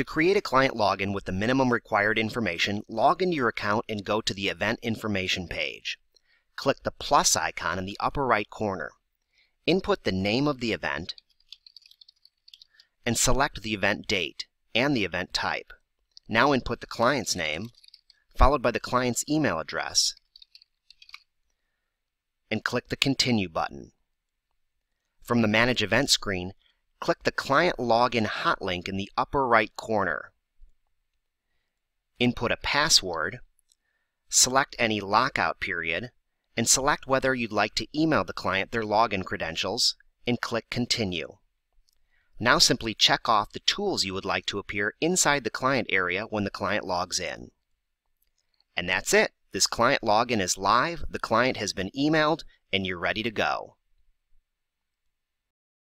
To create a client login with the minimum required information, log into your account and go to the Event Information page. Click the plus icon in the upper right corner. Input the name of the event and select the event date and the event type. Now input the client's name, followed by the client's email address, and click the Continue button. From the Manage Event screen, click the Client Login hot link in the upper right corner. Input a password, select any lockout period, and select whether you'd like to email the client their login credentials, and click Continue. Now simply check off the tools you would like to appear inside the client area when the client logs in. And that's it. This client login is live, the client has been emailed, and you're ready to go.